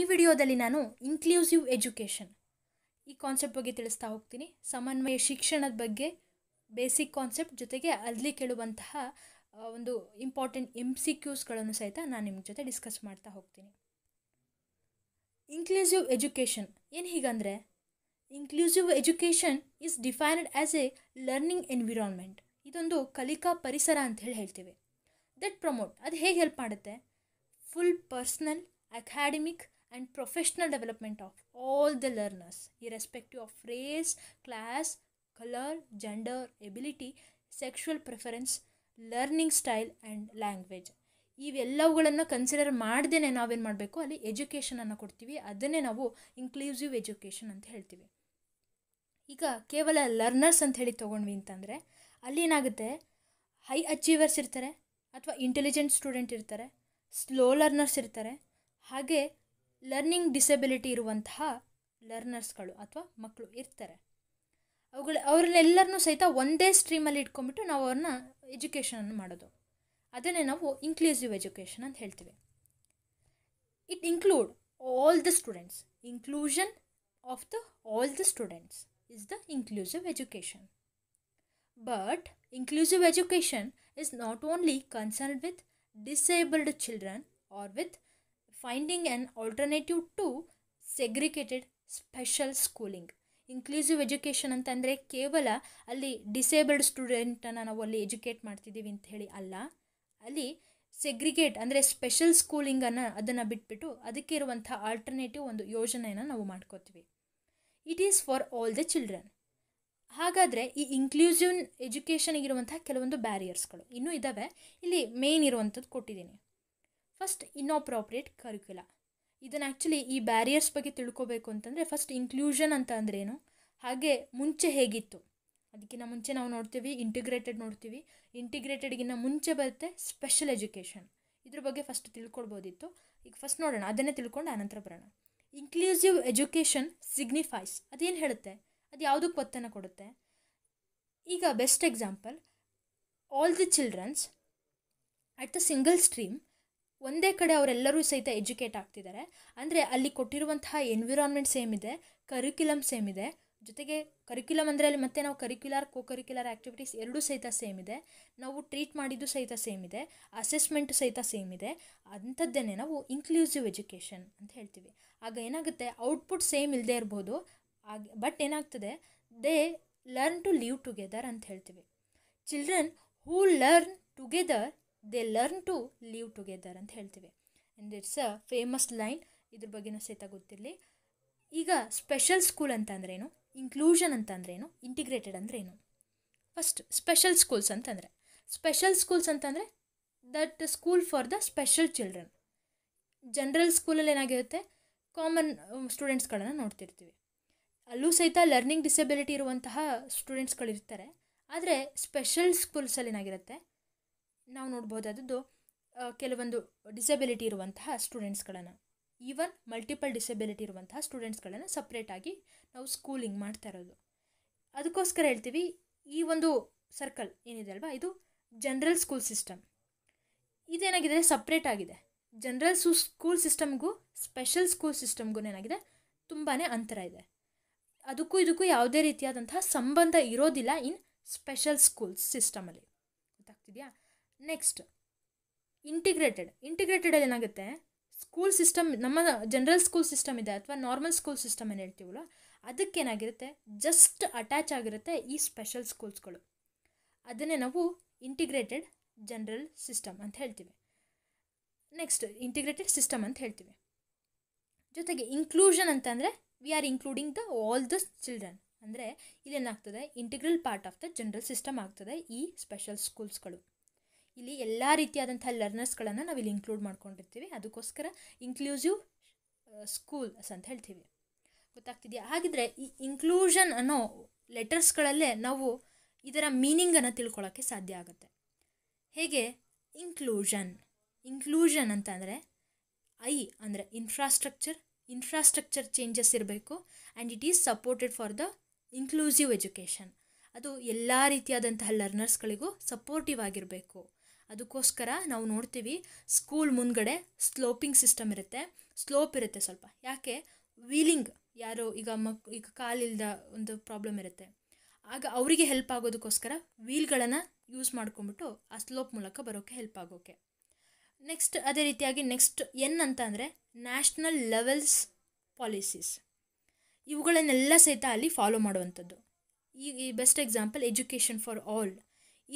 ಈ ವಿಡಿಯೋದಲ್ಲಿ ನಾನು ಇನ್ಕ್ಲೂಸಿವ್ ಎಜುಕೇಷನ್ ಈ ಕಾನ್ಸೆಪ್ಟ್ ಬಗ್ಗೆ ತಿಳಿಸ್ತಾ ಹೋಗ್ತೀನಿ ಸಮನ್ವಯ ಶಿಕ್ಷಣದ ಬಗ್ಗೆ ಬೇಸಿಕ್ ಕಾನ್ಸೆಪ್ಟ್ ಜೊತೆಗೆ ಅಲ್ಲಿ ಕೇಳುವಂತಹ ಒಂದು ಇಂಪಾರ್ಟೆಂಟ್ ಎಮ್ ಸಿ ಕ್ಯೂಸ್ಗಳನ್ನು ಸಹಿತ ನಾನು ನಿಮ್ಮ ಜೊತೆ ಡಿಸ್ಕಸ್ ಮಾಡ್ತಾ ಹೋಗ್ತೀನಿ ಇನ್ಕ್ಲೂಸಿವ್ ಎಜುಕೇಷನ್ ಏನು ಹೀಗಂದರೆ inclusive education is defined as a learning environment ಇದೊಂದು ಕಲಿಕಾ ಪರಿಸರ ಅಂತ ಹೇಳಿ ಹೇಳ್ತೀವಿ ದಟ್ ಪ್ರಮೋಟ್ ಅದು ಹೇಗೆ ಹೆಲ್ಪ್ ಮಾಡುತ್ತೆ full personal academic and professional development of all the learners, irrespective of race, class colour gender ability sexual preference learning style and language ಇವೆಲ್ಲವುಗಳನ್ನು ಕನ್ಸಿಡರ್ ಮಾಡ್ದೇ ನಾವೇನು ಮಾಡಬೇಕು ಅಲ್ಲಿ ಎಜುಕೇಷನನ್ನು ಕೊಡ್ತೀವಿ ಅದನ್ನೇ ನಾವು ಇನ್ಕ್ಲೂಸಿವ್ ಎಜುಕೇಷನ್ ಅಂತ ಹೇಳ್ತೀವಿ ಈಗ ಕೇವಲ ಲರ್ನರ್ಸ್ ಅಂತ ಹೇಳಿ ತೊಗೊಂಡ್ವಿ ಅಂತಂದರೆ ಅಲ್ಲಿ ಏನಾಗುತ್ತೆ ಹೈ ಅಚೀವರ್ಸ್ ಇರ್ತಾರೆ ಅಥವಾ ಇಂಟೆಲಿಜೆಂಟ್ ಸ್ಟೂಡೆಂಟ್ ಇರ್ತಾರೆ ಸ್ಲೋ ಲರ್ನರ್ಸ್ ಇರ್ತಾರೆ ಹಾಗೆ ಲರ್ನಿಂಗ್ ಡಿಸೆಬಿಲಿಟಿ ಇರುವಂತಹ ಲರ್ನರ್ಸ್ಗಳು ಅಥವಾ ಮಕ್ಕಳು ಇರ್ತಾರೆ ಅವುಗಳ ಅವ್ರನ್ನೆಲ್ಲರನ್ನೂ ಸಹಿತ ಒಂದೇ ಸ್ಟ್ರೀಮಲ್ಲಿ ಇಟ್ಕೊಂಡ್ಬಿಟ್ಟು ನಾವು ಅವ್ರನ್ನ ಎಜುಕೇಷನನ್ನು ಮಾಡೋದು ಅದನ್ನೇ ನಾವು ಇನ್ಕ್ಲೂಸಿವ್ ಎಜುಕೇಷನ್ ಅಂತ ಹೇಳ್ತೀವಿ it include all the students inclusion of the all the students is the inclusive education but inclusive education is not only concern with disabled children or with finding an alternative to segregated special schooling inclusive education ಅಂತಂದರೆ ಕೇವಲ ಅಲ್ಲಿ disabled ಸ್ಟೂಡೆಂಟನ್ನು ನಾವು ಅಲ್ಲಿ educate ಮಾಡ್ತಿದ್ದೀವಿ ಅಂತ ಹೇಳಿ ಅಲ್ಲ ಅಲ್ಲಿ ಸೆಗ್ರಿಗೇಟ್ ಅಂದರೆ ಸ್ಪೆಷಲ್ ಸ್ಕೂಲಿಂಗನ್ನು ಅದನ್ನು ಬಿಟ್ಬಿಟ್ಟು ಅದಕ್ಕೆ ಇರುವಂಥ ಆಲ್ಟರ್ನೇಟಿವ್ ಒಂದು ಯೋಜನೆಯನ್ನು ನಾವು ಮಾಡ್ಕೋತೀವಿ it is for all the children ಹಾಗಾದರೆ ಈ ಇನ್ಕ್ಲೂಸಿವ್ ಎಜುಕೇಷನಿಗಿರುವಂಥ ಕೆಲವೊಂದು ಬ್ಯಾರಿಯರ್ಸ್ಗಳು ಇನ್ನೂ ಇದ್ದಾವೆ ಇಲ್ಲಿ ಮೇನ್ ಇರುವಂಥದ್ದು ಕೊಟ್ಟಿದ್ದೀನಿ ಫಸ್ಟ್ ಇನ್ಅಪ್ರೋಪ್ರಿಯೇಟ್ ಕರಿಕ್ಯುಲ ಇದನ್ನು ಆ್ಯಕ್ಚುಲಿ ಈ ಬ್ಯಾರಿಯರ್ಸ್ ಬಗ್ಗೆ ತಿಳ್ಕೋಬೇಕು ಅಂತಂದರೆ ಫಸ್ಟ್ ಇನ್ಕ್ಲೂಷನ್ ಅಂತ ಅಂದ್ರೇನು ಹಾಗೆ ಮುಂಚೆ ಹೇಗಿತ್ತು ಅದಕ್ಕಿಂತ ಮುಂಚೆ ನಾವು ನೋಡ್ತೀವಿ ಇಂಟಿಗ್ರೇಟೆಡ್ ನೋಡ್ತೀವಿ ಇಂಟಿಗ್ರೇಟೆಡ್ಗಿಂತ ಮುಂಚೆ ಬರುತ್ತೆ ಸ್ಪೆಷಲ್ ಎಜುಕೇಷನ್ ಇದ್ರ ಬಗ್ಗೆ ಫಸ್ಟ್ ತಿಳ್ಕೊಳ್ಬೋದಿತ್ತು ಈಗ ಫಸ್ಟ್ ನೋಡೋಣ ಅದನ್ನೇ ತಿಳ್ಕೊಂಡು ಆನಂತರ ಬರೋಣ ಇನ್ಕ್ಲೂಸಿವ್ ಎಜುಕೇಷನ್ ಸಿಗ್ನಿಫೈಸ್ ಅದೇನು ಹೇಳುತ್ತೆ ಅದು ಯಾವುದಕ್ಕೆ ಒತ್ತನ್ನು ಕೊಡುತ್ತೆ ಈಗ best example all the childrens at the single stream ಒಂದೇ ಕಡೆ ಅವರೆಲ್ಲರೂ ಸಹಿತ ಎಜುಕೇಟ್ ಆಗ್ತಿದ್ದಾರೆ ಅಂದರೆ ಅಲ್ಲಿ ಕೊಟ್ಟಿರುವಂತಹ ಎನ್ವಿರಾನ್ಮೆಂಟ್ ಸೇಮ್ ಇದೆ ಕರಿಕ್ಯುಲಮ್ ಸೇಮ್ ಇದೆ ಜೊತೆಗೆ ಕರಿಕ್ಯುಲಮ್ ಅಂದರೆ ಅಲ್ಲಿ ಮತ್ತೆ ನಾವು ಕರಿಕ್ಯುಲರ್ ಕೋ ಕರಿಕ್ಯುಲರ್ ಆ್ಯಕ್ಟಿವಿಟೀಸ್ ಎರಡೂ ಸಹಿತ ಸೇಮ್ ಇದೆ ನಾವು ಟ್ರೀಟ್ ಮಾಡಿದ್ದು ಸಹಿತ ಸೇಮ್ ಇದೆ ಅಸೆಸ್ಮೆಂಟ್ ಸಹಿತ ಸೇಮ್ ಇದೆ ಅಂಥದ್ದೇ ನಾವು ಇನ್ಕ್ಲೂಸಿವ್ ಎಜುಕೇಷನ್ ಅಂತ ಹೇಳ್ತೀವಿ ಆಗ ಏನಾಗುತ್ತೆ ಔಟ್ಪುಟ್ ಸೇಮ್ ಇಲ್ಲದೆ ಇರ್ಬೋದು ಆಗ ಬಟ್ ಏನಾಗ್ತದೆ they learn to live together ಅಂತ ಹೇಳ್ತೀವಿ children who learn together they learn to live together ಅಂತ ಹೇಳ್ತೀವಿ and it's a famous line ಇದ್ರ ಬಗ್ಗೆನೂ ಸಹಿತ ಗೊತ್ತಿರಲಿ ಈಗ ಸ್ಪೆಷಲ್ ಸ್ಕೂಲ್ ಅಂತಂದ್ರೇನು ಇನ್ಕ್ಲೂಷನ್ ಅಂತಂದ್ರೇನು ಇಂಟಿಗ್ರೇಟೆಡ್ ಅಂದ್ರೇನು ಫಸ್ಟ್ ಸ್ಪೆಷಲ್ ಸ್ಕೂಲ್ಸ್ ಅಂತಂದರೆ ಸ್ಪೆಷಲ್ ಸ್ಕೂಲ್ಸ್ ಅಂತಂದರೆ that school for the special children general ಸ್ಕೂಲಲ್ಲಿ ಏನಾಗಿರುತ್ತೆ ಕಾಮನ್ ಸ್ಟೂಡೆಂಟ್ಸ್ಗಳನ್ನು um, ನೋಡ್ತಿರ್ತೀವಿ ಅಲ್ಲೂ ಸಹಿತ ಲರ್ನಿಂಗ್ ಡಿಸೆಬಿಲಿಟಿ ಇರುವಂತಹ ಸ್ಟೂಡೆಂಟ್ಸ್ಗಳಿರ್ತಾರೆ ಆದರೆ ಸ್ಪೆಷಲ್ ಸ್ಕೂಲ್ಸಲ್ಲಿ ಏನಾಗಿರುತ್ತೆ ನಾವು ನೋಡ್ಬೋದಾದದ್ದು ಕೆಲವೊಂದು ಡಿಸೆಬಿಲಿಟಿ ಇರುವಂತಹ ಸ್ಟೂಡೆಂಟ್ಸ್ಗಳನ್ನು ಈವನ್ ಮಲ್ಟಿಪಲ್ ಡಿಸೆಬಿಲಿಟಿ ಇರುವಂತಹ ಸ್ಟೂಡೆಂಟ್ಸ್ಗಳನ್ನು ಸಪ್ರೇಟಾಗಿ ನಾವು ಸ್ಕೂಲಿಂಗ್ ಮಾಡ್ತಾ ಇರೋದು ಅದಕ್ಕೋಸ್ಕರ ಹೇಳ್ತೀವಿ ಈ ಒಂದು ಸರ್ಕಲ್ ಏನಿದೆ ಅಲ್ವಾ ಇದು ಜನರಲ್ ಸ್ಕೂಲ್ ಸಿಸ್ಟಮ್ ಇದೇನಾಗಿದೆ ಸಪ್ರೇಟ್ ಆಗಿದೆ ಜನರಲ್ ಸು ಸ್ಕೂಲ್ ಸಿಸ್ಟಮ್ಗೂ ಸ್ಪೆಷಲ್ ಸ್ಕೂಲ್ ಸಿಸ್ಟಮ್ಗೂ ಏನಾಗಿದೆ ತುಂಬಾ ಅಂತರ ಇದೆ ಅದಕ್ಕೂ ಇದಕ್ಕೂ ಯಾವುದೇ ರೀತಿಯಾದಂತಹ ಸಂಬಂಧ ಇರೋದಿಲ್ಲ ಇನ್ ಸ್ಪೆಷಲ್ ಸ್ಕೂಲ್ಸ್ ಸಿಸ್ಟಮಲ್ಲಿ ಗೊತ್ತಾಗ್ತಿದೆಯಾ ನೆಕ್ಸ್ಟ್ ಇಂಟಿಗ್ರೇಟೆಡ್ ಇಂಟಿಗ್ರೇಟೆಡಲ್ಲಿ ಏನಾಗುತ್ತೆ ಸ್ಕೂಲ್ ಸಿಸ್ಟಮ್ ನಮ್ಮ ಜನರಲ್ ಸ್ಕೂಲ್ ಸಿಸ್ಟಮ್ ಇದೆ ಅಥವಾ ನಾರ್ಮಲ್ ಸ್ಕೂಲ್ ಸಿಸ್ಟಮ್ ಏನು ಹೇಳ್ತೀವಲ್ಲ ಅದಕ್ಕೇನಾಗಿರುತ್ತೆ ಜಸ್ಟ್ ಅಟ್ಯಾಚ್ ಆಗಿರುತ್ತೆ ಈ ಸ್ಪೆಷಲ್ ಸ್ಕೂಲ್ಸ್ಗಳು ಅದನ್ನೇ ನಾವು ಇಂಟಿಗ್ರೇಟೆಡ್ ಜನರಲ್ ಸಿಸ್ಟಮ್ ಅಂತ ಹೇಳ್ತೀವಿ ನೆಕ್ಸ್ಟ್ ಇಂಟಿಗ್ರೇಟೆಡ್ ಸಿಸ್ಟಮ್ ಅಂತ ಹೇಳ್ತೀವಿ ಜೊತೆಗೆ ಇನ್ಕ್ಲೂಷನ್ ಅಂದರೆ we are including the all the children ಅಂದರೆ ಇದೇನಾಗ್ತದೆ integral part of the general system ಆಗ್ತದೆ ಈ ಸ್ಪೆಷಲ್ ಸ್ಕೂಲ್ಸ್ಗಳು ಇಲ್ಲಿ ಎಲ್ಲ ರೀತಿಯಾದಂಥ ಲರ್ನರ್ಸ್ಗಳನ್ನು ಇಲ್ಲಿ ಇನ್ಕ್ಲೂಡ್ ಮಾಡ್ಕೊಂಡಿರ್ತೀವಿ ಅದಕ್ಕೋಸ್ಕರ ಇನ್ಕ್ಲೂಸಿವ್ ಸ್ಕೂಲ್ಸ್ ಅಂತ ಹೇಳ್ತೀವಿ ಗೊತ್ತಾಗ್ತಿದೆಯಾ ಹಾಗಿದ್ರೆ ಈ ಇನ್ಕ್ಲೂಷನ್ ಅನ್ನೋ ಲೆಟರ್ಸ್ಗಳಲ್ಲೇ ನಾವು ಇದರ ಮೀನಿಂಗನ್ನು ತಿಳ್ಕೊಳ್ಳೋಕ್ಕೆ ಸಾಧ್ಯ ಆಗುತ್ತೆ ಹೇಗೆ ಇನ್ಕ್ಲೂಷನ್ ಇನ್ಕ್ಲೂಷನ್ ಅಂತ ಅಂದರೆ ಐ ಅಂದರೆ ಇನ್ಫ್ರಾಸ್ಟ್ರಕ್ಚರ್ ಇನ್ಫ್ರಾಸ್ಟ್ರಕ್ಚರ್ ಚೇಂಜಸ್ ಇರಬೇಕು and it is supported for the inclusive education ಅದು ಎಲ್ಲ ರೀತಿಯಾದಂತಹ ಲರ್ನರ್ಸ್ಗಳಿಗೂ ಸಪೋರ್ಟಿವ್ ಆಗಿರಬೇಕು ಅದಕ್ಕೋಸ್ಕರ ನಾವು ನೋಡ್ತೀವಿ ಸ್ಕೂಲ್ ಮುಂದ್ಗಡೆ ಸ್ಲೋಪಿಂಗ್ ಸಿಸ್ಟಮ್ ಇರುತ್ತೆ ಸ್ಲೋಪ್ ಇರುತ್ತೆ ಸ್ವಲ್ಪ ಯಾಕೆ ವೀಲಿಂಗ್ ಯಾರೋ ಈಗ ಮಕ್ ಈಗ ಕಾಲಿಲ್ದ ಒಂದು ಪ್ರಾಬ್ಲಮ್ ಇರುತ್ತೆ ಆಗ ಅವರಿಗೆ ಹೆಲ್ಪ್ ಆಗೋದಕ್ಕೋಸ್ಕರ ವೀಲ್ಗಳನ್ನು ಯೂಸ್ ಮಾಡ್ಕೊಂಬಿಟ್ಟು ಆ ಸ್ಲೋಪ್ ಮೂಲಕ ಬರೋಕ್ಕೆ ಹೆಲ್ಪ್ ಆಗೋಕೆ ನೆಕ್ಸ್ಟ್ ಅದೇ ರೀತಿಯಾಗಿ ನೆಕ್ಸ್ಟ್ ಎನ್ ಅಂತ ಅಂದರೆ ನ್ಯಾಷನಲ್ ಲೆವೆಲ್ಸ್ ಪಾಲಿಸೀಸ್ ಇವುಗಳನ್ನೆಲ್ಲ ಸಹಿತ ಅಲ್ಲಿ ಫಾಲೋ ಮಾಡುವಂಥದ್ದು ಈ best example education for all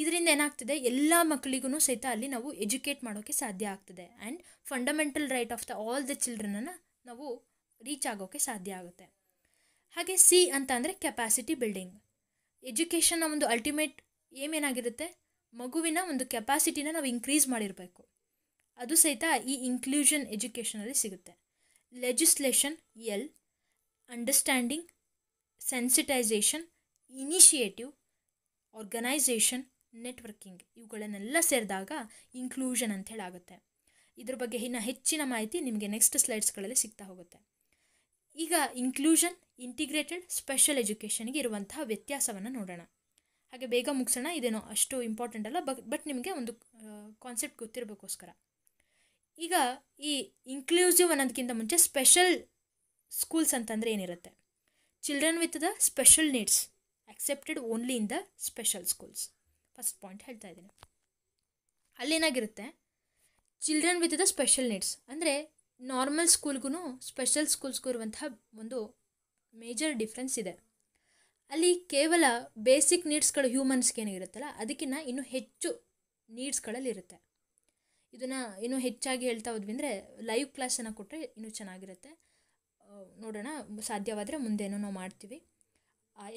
ಇದರಿಂದ ಏನಾಗ್ತದೆ ಎಲ್ಲ ಮಕ್ಕಳಿಗೂ ಸಹಿತ ಅಲ್ಲಿ ನಾವು ಎಜುಕೇಟ್ ಮಾಡೋಕ್ಕೆ ಸಾಧ್ಯ ಆಗ್ತದೆ and fundamental right of the all the ಚಿಲ್ಡ್ರನನ್ನು ನಾವು ರೀಚ್ ಆಗೋಕ್ಕೆ ಸಾಧ್ಯ ಆಗುತ್ತೆ ಹಾಗೆ ಸಿ ಅಂತ ಅಂದರೆ ಕೆಪಾಸಿಟಿ ಬಿಲ್ಡಿಂಗ್ ಎಜುಕೇಷನ್ನ ಒಂದು ಅಲ್ಟಿಮೇಟ್ ಏಮ್ ಏನಾಗಿರುತ್ತೆ ಮಗುವಿನ ಒಂದು ಕೆಪಾಸಿಟಿನ ನಾವು ಇನ್ಕ್ರೀಸ್ ಮಾಡಿರಬೇಕು ಅದು ಸಹಿತ ಈ ಇನ್ಕ್ಲೂಷನ್ ಎಜುಕೇಷನಲ್ಲಿ ಸಿಗುತ್ತೆ legislation L understanding sensitisation initiative organisation networking ಇವುಗಳನ್ನೆಲ್ಲ ಸೇರಿದಾಗ ಇನ್ಕ್ಲೂಷನ್ ಅಂತ ಆಗುತ್ತೆ ಇದ್ರ ಬಗ್ಗೆ ಇನ್ನು ಹೆಚ್ಚಿನ ಮಾಹಿತಿ ನಿಮಗೆ ನೆಕ್ಸ್ಟ್ ಸ್ಲೈಡ್ಸ್ಗಳಲ್ಲಿ ಸಿಗ್ತಾ ಹೋಗುತ್ತೆ ಈಗ ಇನ್ಕ್ಲೂಷನ್ ಇಂಟಿಗ್ರೇಟೆಡ್ ಸ್ಪೆಷಲ್ ಎಜುಕೇಷನ್ಗೆ ಇರುವಂತಹ ವ್ಯತ್ಯಾಸವನ್ನು ನೋಡೋಣ ಹಾಗೆ ಬೇಗ ಮುಗಿಸೋಣ ಇದೇನೋ ಅಷ್ಟು ಇಂಪಾರ್ಟೆಂಟ್ ಅಲ್ಲ ಬಟ್ ಬಟ್ ನಿಮಗೆ ಒಂದು ಕಾನ್ಸೆಪ್ಟ್ ಗೊತ್ತಿರಬೇಕೋಸ್ಕರ ಈಗ ಈ ಇನ್ಕ್ಲೂಸಿವ್ ಅನ್ನೋದಕ್ಕಿಂತ ಮುಂಚೆ ಸ್ಪೆಷಲ್ ಸ್ಕೂಲ್ಸ್ ಅಂತಂದರೆ ಏನಿರುತ್ತೆ children with the special needs accepted only in the special schools first point ಹೇಳ್ತಾ ಇದ್ದೀನಿ ಅಲ್ಲೇನಾಗಿರುತ್ತೆ children with the special needs ಅಂದರೆ ನಾರ್ಮಲ್ ಸ್ಕೂಲ್ಗೂ ಸ್ಪೆಷಲ್ ಸ್ಕೂಲ್ಸ್ಗೂ ಇರುವಂತಹ ಒಂದು ಮೇಜರ್ ಡಿಫ್ರೆನ್ಸ್ ಇದೆ ಅಲ್ಲಿ ಕೇವಲ ಬೇಸಿಕ್ ನೀಡ್ಸ್ಗಳು ಹ್ಯೂಮನ್ಸ್ಗೆ ಏನಿರುತ್ತಲ್ಲ ಅದಕ್ಕಿಂತ ಇನ್ನೂ ಹೆಚ್ಚು ನೀಡ್ಸ್ಗಳಲ್ಲಿ ಇರುತ್ತೆ ಇದನ್ನು ಇನ್ನೂ ಹೆಚ್ಚಾಗಿ ಹೇಳ್ತಾ ಹೋದ್ವಿ ಅಂದರೆ ಲೈವ್ ಕ್ಲಾಸನ್ನು ಕೊಟ್ಟರೆ ಇನ್ನೂ ಚೆನ್ನಾಗಿರುತ್ತೆ ನೋಡೋಣ ಸಾಧ್ಯವಾದರೆ ಮುಂದೇನೋ ನಾವು ಮಾಡ್ತೀವಿ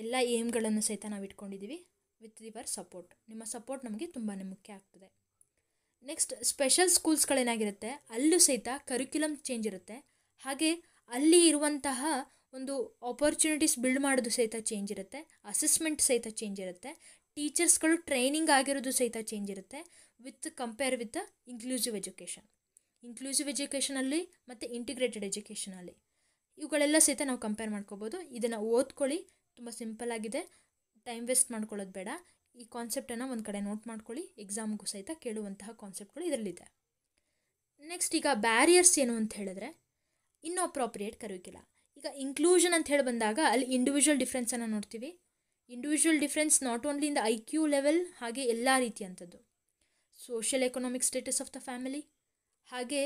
ಎಲ್ಲ ಏಮ್ಗಳನ್ನು ಸಹಿತ ನಾವು ಇಟ್ಕೊಂಡಿದ್ದೀವಿ ವಿತ್ ಯುವರ್ ಸಪೋರ್ಟ್ ನಿಮ್ಮ ಸಪೋರ್ಟ್ ನಮಗೆ ತುಂಬಾ ಮುಖ್ಯ ಆಗ್ತದೆ ನೆಕ್ಸ್ಟ್ ಸ್ಪೆಷಲ್ ಸ್ಕೂಲ್ಸ್ಗಳೇನಾಗಿರುತ್ತೆ ಅಲ್ಲೂ ಸಹಿತ ಕರಿಕ್ಯುಲಮ್ ಚೇಂಜ್ ಇರುತ್ತೆ ಹಾಗೆ ಅಲ್ಲಿ ಇರುವಂತಹ ಒಂದು ಆಪರ್ಚುನಿಟೀಸ್ ಬಿಲ್ಡ್ ಮಾಡೋದು ಸಹಿತ ಚೇಂಜ್ ಇರುತ್ತೆ ಅಸೆಸ್ಮೆಂಟ್ ಸಹಿತ ಚೇಂಜ್ ಇರುತ್ತೆ ಟೀಚರ್ಸ್ಗಳು ಟ್ರೈನಿಂಗ್ ಆಗಿರೋದು ಸಹಿತ ಚೇಂಜ್ ಇರುತ್ತೆ with compare with inclusive education inclusive ಎಜುಕೇಷನಲ್ಲಿ ಮತ್ತು ಇಂಟಿಗ್ರೇಟೆಡ್ ಎಜುಕೇಷನಲ್ಲಿ ಇವುಗಳೆಲ್ಲ ಸಹಿತ ನಾವು ಕಂಪೇರ್ ಮಾಡ್ಕೋಬೋದು ಇದನ್ನು ಓದ್ಕೊಳ್ಳಿ ತುಂಬ ಸಿಂಪಲ್ ಆಗಿದೆ ಟೈಮ್ ವೇಸ್ಟ್ ಮಾಡ್ಕೊಳ್ಳೋದು ಬೇಡ ಈ ಕಾನ್ಸೆಪ್ಟನ್ನು ಒಂದು ಕಡೆ ನೋಟ್ ಮಾಡ್ಕೊಳ್ಳಿ ಎಕ್ಸಾಮ್ಗೂ ಸಹಿತ ಕೇಳುವಂತಹ ಕಾನ್ಸೆಪ್ಟ್ಗಳು ಇದರಲ್ಲಿದೆ ನೆಕ್ಸ್ಟ್ ಈಗ ಬ್ಯಾರಿಯರ್ಸ್ ಏನು ಅಂತ ಹೇಳಿದ್ರೆ ಇನ್ನೂ ಅಪ್ರಾಪ್ರಿಯೇಟ್ ಕರೆಯೋಕ್ಕಿಲ್ಲ ಈಗ ಇನ್ಕ್ಲೂಷನ್ ಅಂತ ಹೇಳಿ ಬಂದಾಗ ಅಲ್ಲಿ ಇಂಡಿವಿಜುವಲ್ ಡಿಫ್ರೆನ್ಸನ್ನು ನೋಡ್ತೀವಿ individual difference not only in the I Q level ಹಾಗೆ ಎಲ್ಲ ರೀತಿಯಂಥದ್ದು social economic status of the family ಹಾಗೆ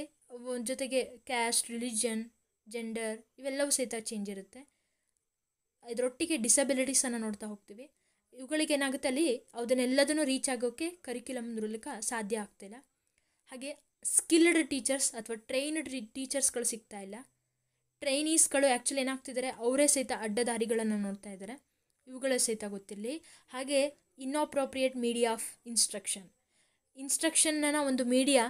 ಜೊತೆಗೆ ಕ್ಯಾಸ್ಟ್ ರಿಲಿಜನ್ ಜೆಂಡರ್ ಇವೆಲ್ಲವೂ ಸಹಿತ ಚೇಂಜ್ ಇರುತ್ತೆ ಇದರೊಟ್ಟಿಗೆ ಡಿಸಬಿಲಿಟೀಸನ್ನು ನೋಡ್ತಾ ಹೋಗ್ತೀವಿ ಇವುಗಳಿಗೆ ಏನಾಗುತ್ತೆ ಅಲ್ಲಿ ಅದನ್ನೆಲ್ಲದನ್ನು ರೀಚ್ ಆಗೋಕ್ಕೆ ಕರಿಕ್ಯುಲಮ್ ಮೂಲಕ ಸಾಧ್ಯ ಆಗ್ತಿಲ್ಲ ಹಾಗೆ ಸ್ಕಿಲ್ಡ್ ಟೀಚರ್ಸ್ ಅಥವಾ ಟ್ರೈನ್ಡ್ ಟೀಚರ್ಸ್ಗಳು ಸಿಗ್ತಾ ಇಲ್ಲ ಟ್ರೈನೀಸ್ಗಳು ಆ್ಯಕ್ಚುಲಿ ಏನಾಗ್ತಿದ್ದಾರೆ ಅವರೇ ಸಹಿತ ಅಡ್ಡದಾರಿಗಳನ್ನು ನೋಡ್ತಾ ಇದ್ದಾರೆ ಇವುಗಳ ಸಹಿತ ಗೊತ್ತಿರಲಿ ಹಾಗೆ ಇನ್ಅಪ್ರೋಪ್ರಿಯೇಟ್ ಮೀಡಿಯಾ ಆಫ್ ಇನ್ಸ್ಟ್ರಕ್ಷನ್ ಇನ್ಸ್ಟ್ರಕ್ಷನ್ನ ಒಂದು ಮೀಡಿಯಾ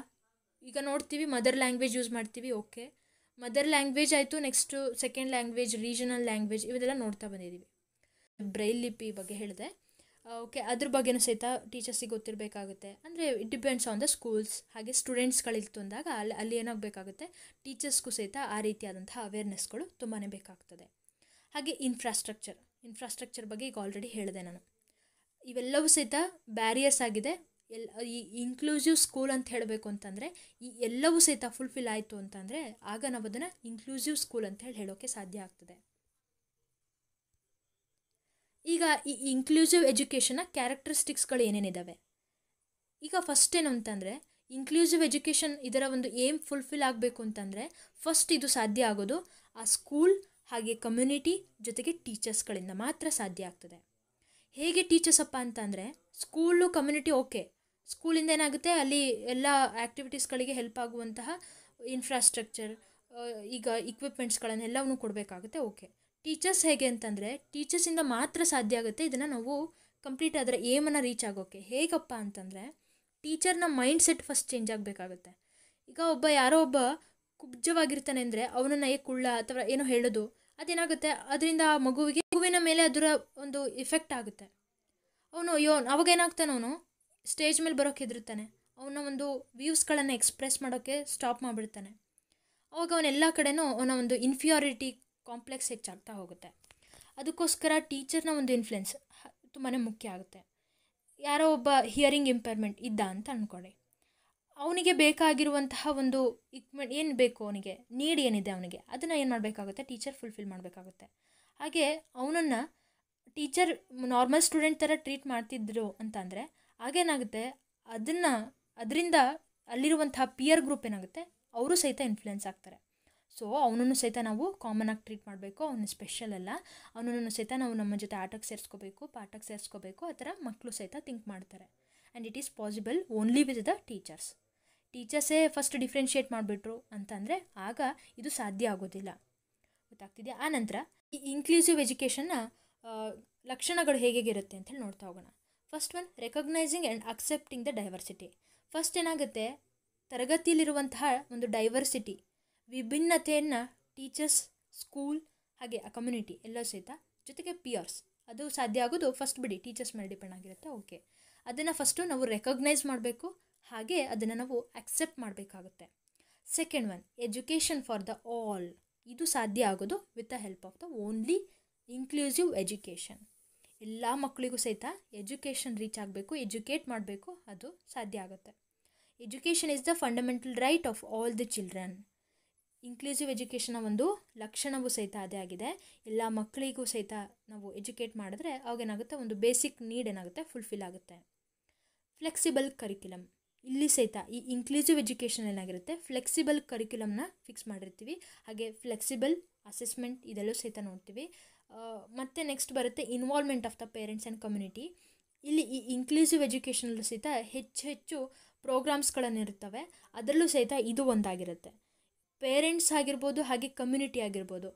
ಈಗ ನೋಡ್ತೀವಿ ಮದರ್ ಲ್ಯಾಂಗ್ವೇಜ್ ಯೂಸ್ ಮಾಡ್ತೀವಿ ಓಕೆ ಮದರ್ ಲ್ಯಾಂಗ್ವೇಜ್ ಆಯಿತು next second language regional language ಇವೆಲ್ಲ ನೋಡ್ತಾ ಬಂದಿದ್ದೀವಿ ಬ್ರೈಲ್ ಲಿಪಿ ಬಗ್ಗೆ ಹೇಳಿದೆ ಓಕೆ ಅದ್ರ ಬಗ್ಗೆನೂ ಸಹಿತ ಟೀಚರ್ಸಿಗೆ ಗೊತ್ತಿರಬೇಕಾಗುತ್ತೆ ಅಂದರೆ it depends on the schools ಹಾಗೆ ಸ್ಟೂಡೆಂಟ್ಸ್ಗಳಿಗೆ ತಂದಾಗ ಅಲ್ಲಿ ಅಲ್ಲಿ ಏನಾಗಬೇಕಾಗುತ್ತೆ ಟೀಚರ್ಸ್ಗೂ ಸಹಿತ ಆ ರೀತಿಯಾದಂಥ ಅವೇರ್ನೆಸ್ಗಳು ತುಂಬಾ ಬೇಕಾಗ್ತದೆ ಹಾಗೆ ಇನ್ಫ್ರಾಸ್ಟ್ರಕ್ಚರ್ ಇನ್ಫ್ರಾಸ್ಟ್ರಕ್ಚರ್ ಬಗ್ಗೆ ಈಗ ಆಲ್ರೆಡಿ ಹೇಳಿದೆ ನಾನು ಇವೆಲ್ಲವೂ ಸಹಿತ ಬ್ಯಾರಿಯರ್ಸ್ ಆಗಿದೆ ಎಲ್ ಈ ಇನ್ಕ್ಲೂಸಿವ್ ಸ್ಕೂಲ್ ಅಂತ ಹೇಳಬೇಕು ಅಂತಂದರೆ ಈ ಎಲ್ಲವೂ ಸಹಿತ ಫುಲ್ಫಿಲ್ ಆಯಿತು ಅಂತಂದರೆ ಆಗ ನಾವು ಅದನ್ನು ಇನ್ಕ್ಲೂಸಿವ್ ಸ್ಕೂಲ್ ಅಂತ ಹೇಳಿ ಹೇಳೋಕ್ಕೆ ಸಾಧ್ಯ ಆಗ್ತದೆ ಈಗ ಈ ಇನ್ಕ್ಲೂಸಿವ್ ಎಜುಕೇಷನ್ನ ಕ್ಯಾರೆಕ್ಟರಿಸ್ಟಿಕ್ಸ್ಗಳು ಏನೇನಿದ್ದಾವೆ ಈಗ ಫಸ್ಟ್ ಏನು ಅಂತಂದರೆ ಇನ್ಕ್ಲೂಸಿವ್ ಎಜುಕೇಷನ್ ಇದರ ಒಂದು ಏಮ್ ಫುಲ್ಫಿಲ್ ಆಗಬೇಕು ಅಂತಂದರೆ ಫಸ್ಟ್ ಇದು ಸಾಧ್ಯ ಆಗೋದು ಆ ಸ್ಕೂಲ್ ಹಾಗೆ ಕಮ್ಯುನಿಟಿ ಜೊತೆಗೆ ಟೀಚರ್ಸ್ಗಳಿಂದ ಮಾತ್ರ ಸಾಧ್ಯ ಆಗ್ತದೆ ಹೇಗೆ ಟೀಚರ್ಸಪ್ಪ ಅಂತಂದರೆ ಸ್ಕೂಲು ಕಮ್ಯುನಿಟಿ ಓಕೆ ಸ್ಕೂಲಿಂದ ಏನಾಗುತ್ತೆ ಅಲ್ಲಿ ಎಲ್ಲ ಆ್ಯಕ್ಟಿವಿಟೀಸ್ಗಳಿಗೆ ಹೆಲ್ಪ್ ಆಗುವಂತಹ ಇನ್ಫ್ರಾಸ್ಟ್ರಕ್ಚರ್ ಈಗ ಇಕ್ವಿಪ್ಮೆಂಟ್ಸ್ಗಳನ್ನೆಲ್ಲವನ್ನು ಕೊಡಬೇಕಾಗುತ್ತೆ ಓಕೆ ಟೀಚರ್ಸ್ ಹೇಗೆ ಅಂತಂದರೆ ಟೀಚರ್ಸಿಂದ ಮಾತ್ರ ಸಾಧ್ಯ ಆಗುತ್ತೆ ಇದನ್ನು ನಾವು ಕಂಪ್ಲೀಟ್ ಆದರೆ ಏಮನ್ನು ರೀಚ್ ಆಗೋಕ್ಕೆ ಹೇಗಪ್ಪ ಅಂತಂದರೆ ಟೀಚರ್ನ ಮೈಂಡ್ ಸೆಟ್ ಫಸ್ಟ್ ಚೇಂಜ್ ಆಗಬೇಕಾಗುತ್ತೆ ಈಗ ಒಬ್ಬ ಯಾರೋ ಒಬ್ಬ ಕುಬ್ಜವಾಗಿರ್ತಾನೆ ಅಂದರೆ ಅವನನ್ನು ಏ ಕುಳ್ಳ ಅಥವಾ ಏನೋ ಹೇಳೋದು ಅದೇನಾಗುತ್ತೆ ಅದರಿಂದ ಆ ಮಗುವಿಗೆ ಮಗುವಿನ ಮೇಲೆ ಅದರ ಒಂದು ಎಫೆಕ್ಟ್ ಆಗುತ್ತೆ ಅವನು ಅಯ್ಯೋ ಅವಾಗ ಅವನು ಸ್ಟೇಜ್ ಮೇಲೆ ಬರೋಕೆ ಹೆದರುತ್ತಾನೆ ಅವನ ಒಂದು ವ್ಯೂಸ್ಗಳನ್ನು ಎಕ್ಸ್ಪ್ರೆಸ್ ಮಾಡೋಕ್ಕೆ ಸ್ಟಾಪ್ ಮಾಡಿಬಿಡ್ತಾನೆ ಅವಾಗ ಅವನೆಲ್ಲ ಕಡೆನೂ ಅವನ ಒಂದು ಇನ್ಫಿಯಾರಿಟಿ ಕಾಂಪ್ಲೆಕ್ಸ್ ಹೆಚ್ಚಾಗ್ತಾ ಹೋಗುತ್ತೆ ಅದಕ್ಕೋಸ್ಕರ ಟೀಚರ್ನ ಒಂದು ಇನ್ಫ್ಲುಯೆನ್ಸ್ ತುಂಬಾ ಮುಖ್ಯ ಆಗುತ್ತೆ ಯಾರೋ ಒಬ್ಬ ಹಿಯರಿಂಗ್ ಇಂಪೇರ್ಮೆಂಟ್ ಇದ್ದ ಅಂತ ಅಂದ್ಕೊಳ್ಳಿ ಅವನಿಗೆ ಬೇಕಾಗಿರುವಂತಹ ಒಂದು ಇಕ್ಮೆಂಟ್ ಏನು ಬೇಕು ಅವನಿಗೆ ನೀಡ್ ಏನಿದೆ ಅವನಿಗೆ ಅದನ್ನು ಏನು ಮಾಡಬೇಕಾಗುತ್ತೆ ಟೀಚರ್ ಫುಲ್ಫಿಲ್ ಮಾಡಬೇಕಾಗುತ್ತೆ ಹಾಗೆ ಅವನನ್ನು ಟೀಚರ್ ನಾರ್ಮಲ್ ಸ್ಟೂಡೆಂಟ್ ಥರ ಟ್ರೀಟ್ ಮಾಡ್ತಿದ್ರು ಅಂತಂದರೆ ಆಗೇನಾಗುತ್ತೆ ಅದನ್ನು ಅದರಿಂದ ಅಲ್ಲಿರುವಂತಹ ಪಿಯರ್ ಗ್ರೂಪ್ ಏನಾಗುತ್ತೆ ಅವರು ಸಹಿತ ಇನ್ಫ್ಲುಯೆನ್ಸ್ ಆಗ್ತಾರೆ ಸೊ ಅವನನ್ನು ಸಹಿತ ನಾವು ಆಗಿ ಟ್ರೀಟ್ ಮಾಡಬೇಕು ಅವನು ಸ್ಪೆಷಲ್ ಅಲ್ಲ ಅವನನ್ನು ಸಹಿತ ನಾವು ನಮ್ಮ ಜೊತೆ ಆಟಕ್ಕೆ ಸೇರಿಸ್ಕೋಬೇಕು ಪಾಠಕ್ಕೆ ಸೇರಿಸ್ಕೋಬೇಕು ಆ ಥರ ಮಕ್ಕಳು ಸಹಿತ ಥಿಂಕ್ ಮಾಡ್ತಾರೆ and it is possible only with the teachers ಟೀಚರ್ಸೇ ಫಸ್ಟ್ ಡಿಫ್ರೆನ್ಷಿಯೇಟ್ ಮಾಡಿಬಿಟ್ರು ಅಂತಂದರೆ ಆಗ ಇದು ಸಾಧ್ಯ ಆಗೋದಿಲ್ಲ ಗೊತ್ತಾಗ್ತಿದೆ ಆ ನಂತರ ಈ ಇನ್ಕ್ಲೂಸಿವ್ ಎಜುಕೇಷನ್ನ ಲಕ್ಷಣಗಳು ಹೇಗೆ ಇರುತ್ತೆ ಅಂತ ಹೇಳಿ ನೋಡ್ತಾ ಹೋಗೋಣ first one recognising and accepting the diversity first ಏನಾಗುತ್ತೆ ತರಗತಿಯಲ್ಲಿರುವಂತಹ ಒಂದು ಡೈವರ್ಸಿಟಿ ವಿಭಿನ್ನತೆಯನ್ನು ಟೀಚರ್ಸ್ ಸ್ಕೂಲ್ ಹಾಗೆ ಆ ಕಮ್ಯುನಿಟಿ ಎಲ್ಲ ಸಹಿತ ಜೊತೆಗೆ ಪಿಯರ್ಸ್ ಅದು ಸಾಧ್ಯ ಆಗೋದು ಫಸ್ಟ್ ಬಿಡಿ ಟೀಚರ್ಸ್ ಮೇಲೆ ಡಿಪೆಂಡ್ ಆಗಿರುತ್ತೆ ಓಕೆ ಅದನ್ನು ಫಸ್ಟು ನಾವು ರೆಕಗ್ನೈಸ್ ಮಾಡಬೇಕು ಹಾಗೆ ಅದನ್ನು ನಾವು ಅಕ್ಸೆಪ್ಟ್ ಮಾಡಬೇಕಾಗುತ್ತೆ second one education for the all ಇದು ಸಾಧ್ಯ ಆಗೋದು with the help of the only inclusive education ಎಲ್ಲ ಮಕ್ಕಳಿಗೂ ಸಹಿತ ಎಜುಕೇಷನ್ ರೀಚ್ ಆಗಬೇಕು ಎಜುಕೇಟ್ ಮಾಡಬೇಕು ಅದು ಸಾಧ್ಯ ಆಗುತ್ತೆ education is the fundamental right of all the children inclusive ಎಜುಕೇಷನ್ನ ಒಂದು ಲಕ್ಷಣವೂ ಸಹಿತ ಅದೇ ಆಗಿದೆ ಎಲ್ಲ ಮಕ್ಕಳಿಗೂ ಸಹಿತ ನಾವು ಎಜುಕೇಟ್ ಮಾಡಿದ್ರೆ ಅವಾಗೇನಾಗುತ್ತೆ ಒಂದು ಬೇಸಿಕ್ ನೀಡ್ ಏನಾಗುತ್ತೆ ಫುಲ್ಫಿಲ್ ಆಗುತ್ತೆ ಫ್ಲೆಕ್ಸಿಬಲ್ ಕರಿಕ್ಯುಲಮ್ ಇಲ್ಲಿ ಸಹಿತ ಈ ಇನ್ಕ್ಲೂಸಿವ್ ಎಜುಕೇಷನ್ ಏನಾಗಿರುತ್ತೆ ಫ್ಲೆಕ್ಸಿಬಲ್ ಕರಿಕ್ಯುಲಮ್ನ ಫಿಕ್ಸ್ ಮಾಡಿರ್ತೀವಿ ಹಾಗೆ ಫ್ಲೆಕ್ಸಿಬಲ್ ಅಸೆಸ್ಮೆಂಟ್ ಇದೆಲ್ಲೂ ಸಹಿತ ನೋಡ್ತೀವಿ ಮತ್ತು ನೆಕ್ಸ್ಟ್ ಬರುತ್ತೆ involvement of the parents and community ಇಲ್ಲಿ ಈ ಇನ್ಕ್ಲೂಸಿವ್ ಎಜುಕೇಷನಲ್ಲೂ ಸಹಿತ ಹೆಚ್ಚು ಹೆಚ್ಚು ಪ್ರೋಗ್ರಾಮ್ಸ್ಗಳನ್ನಿರ್ತವೆ ಅದರಲ್ಲೂ ಸಹಿತ ಇದು ಒಂದಾಗಿರುತ್ತೆ ಪೇರೆಂಟ್ಸ್ ಆಗಿರ್ಬೋದು ಹಾಗೆ ಕಮ್ಯುನಿಟಿ ಆಗಿರ್ಬೋದು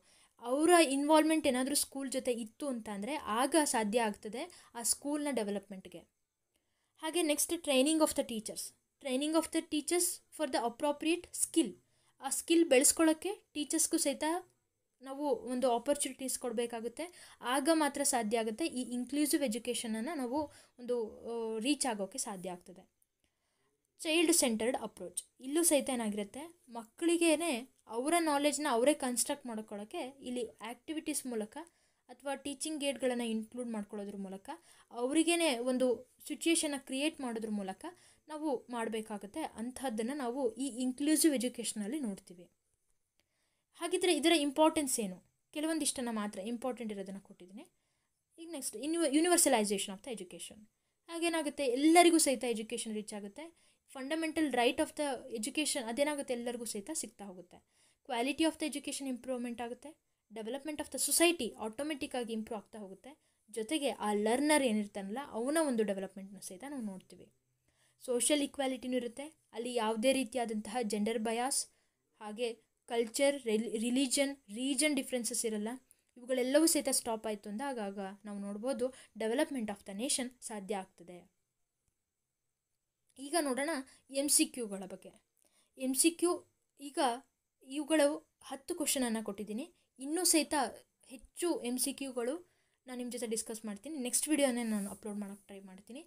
ಅವರ ಇನ್ವಾಲ್ವ್ಮೆಂಟ್ ಏನಾದರೂ ಸ್ಕೂಲ್ ಜೊತೆ ಇತ್ತು ಅಂತ ಅಂದರೆ ಆಗ ಸಾಧ್ಯ ಆಗ್ತದೆ ಆ ಸ್ಕೂಲ್ನ ಡೆವಲಪ್ಮೆಂಟ್ಗೆ ಹಾಗೆ next training of the teachers training of the teachers for the appropriate skill ಆ ಸ್ಕಿಲ್ ಬೆಳೆಸ್ಕೊಳ್ಳೋಕ್ಕೆ ಟೀಚರ್ಸ್ಗೂ ಸಹಿತ ನಾವು ಒಂದು ಆಪರ್ಚುನಿಟೀಸ್ ಕೊಡಬೇಕಾಗುತ್ತೆ ಆಗ ಮಾತ್ರ ಸಾಧ್ಯ ಆಗುತ್ತೆ ಈ ಇನ್ಕ್ಲೂಸಿವ್ ಎಜುಕೇಷನನ್ನು ನಾವು ಒಂದು ರೀಚ್ ಆಗೋಕ್ಕೆ ಸಾಧ್ಯ ಆಗ್ತದೆ ಚೈಲ್ಡ್ ಸೆಂಟರ್ಡ್ ಅಪ್ರೋಚ್ ಇಲ್ಲೂ ಸಹಿತ ಏನಾಗಿರುತ್ತೆ ಮಕ್ಕಳಿಗೇ ಅವರ ನಾಲೆಜ್ನ ಅವರೇ ಕನ್ಸ್ಟ್ರಕ್ಟ್ ಮಾಡ್ಕೊಳ್ಳೋಕ್ಕೆ ಇಲ್ಲಿ ಆ್ಯಕ್ಟಿವಿಟೀಸ್ ಮೂಲಕ ಅಥವಾ ಟೀಚಿಂಗ್ ಗೇಟ್ಗಳನ್ನು ಇನ್ಕ್ಲೂಡ್ ಮಾಡ್ಕೊಳ್ಳೋದ್ರ ಮೂಲಕ ಅವರಿಗೇ ಒಂದು ಸಿಚುಯೇಷನ್ನ ಕ್ರಿಯೇಟ್ ಮಾಡೋದ್ರ ಮೂಲಕ ನಾವು ಮಾಡಬೇಕಾಗುತ್ತೆ ಅಂಥದ್ದನ್ನು ನಾವು ಈ ಇನ್ಕ್ಲೂಸಿವ್ ಎಜುಕೇಷನಲ್ಲಿ ನೋಡ್ತೀವಿ ಹಾಗಿದ್ರೆ ಇದರ ಇಂಪಾರ್ಟೆನ್ಸ್ ಏನು ಕೆಲವೊಂದಿಷ್ಟನ್ನು ಮಾತ್ರ ಇಂಪಾರ್ಟೆಂಟ್ ಇರೋದನ್ನು ಕೊಟ್ಟಿದ್ದೀನಿ ಈಗ ನೆಕ್ಸ್ಟ್ ಇನ್ಯು ಯೂನಿವರ್ಸಲೈಸೇಷನ್ ಆಫ್ ದ ಎಜುಕೇಷನ್ ಹಾಗೇನಾಗುತ್ತೆ ಎಲ್ಲರಿಗೂ ಸಹಿತ ಎಜುಕೇಷನ್ ರೀಚ್ ಆಗುತ್ತೆ fundamental right of the education ಅದೇನಾಗುತ್ತೆ ಎಲ್ಲರಿಗೂ ಸಹಿತ ಸಿಗ್ತಾ ಹೋಗುತ್ತೆ quality of the education improvement ಆಗುತ್ತೆ ಡೆವಲಪ್ಮೆಂಟ್ ಆಫ್ ದ ಸೊಸೈಟಿ ಆಟೋಮೆಟಿಕ್ಕಾಗಿ ಇಂಪ್ರೂವ್ ಆಗ್ತಾ ಹೋಗುತ್ತೆ ಜೊತೆಗೆ ಆ ಲರ್ನರ್ ಏನಿರ್ತಾನಲ್ಲ ಅವನ ಒಂದು ಡೆವಲಪ್ಮೆಂಟ್ನ ಸಹಿತ ನಾವು ನೋಡ್ತೀವಿ ಸೋಷಿಯಲ್ ಇಕ್ವಾಲಿಟಿನೂ ಇರುತ್ತೆ ಅಲ್ಲಿ ಯಾವುದೇ ರೀತಿಯಾದಂತಹ ಜೆಂಡರ್ ಬಯಾಸ್ ಹಾಗೆ ಕಲ್ಚರ್ ರಿಲಿಜನ್ ರೀಜನ್ ಡಿಫ್ರೆನ್ಸಸ್ ಇರಲ್ಲ ಇವುಗಳೆಲ್ಲವೂ ಸಹಿತ ಸ್ಟಾಪ್ ಆಯಿತು ಅಂದಾಗ ಆಗ ನಾವು ನೋಡ್ಬೋದು ಡೆವಲಪ್ಮೆಂಟ್ ಆಫ್ ದ ನೇಷನ್ ಸಾಧ್ಯ ಆಗ್ತದೆ ಈಗ ನೋಡೋಣ ಎಮ್ ಸಿ ಕ್ಯೂಗಳ ಬಗ್ಗೆ ಎಮ್ ಸಿ ಕ್ಯೂ ಈಗ ಇವುಗಳು ಹತ್ತು ಕ್ವಶನನ್ನು ಕೊಟ್ಟಿದ್ದೀನಿ ಇನ್ನೂ ಸಹಿತ ಹೆಚ್ಚು ಎಮ್ ಸಿ ಕ್ಯೂಗಳು ನಾನು ನಿಮ್ಮ ಜೊತೆ ಡಿಸ್ಕಸ್ ಮಾಡ್ತೀನಿ ನೆಕ್ಸ್ಟ್ ವಿಡಿಯೋನೇ ನಾನು ಅಪ್ಲೋಡ್ ಮಾಡೋಕೆ ಟ್ರೈ ಮಾಡ್ತೀನಿ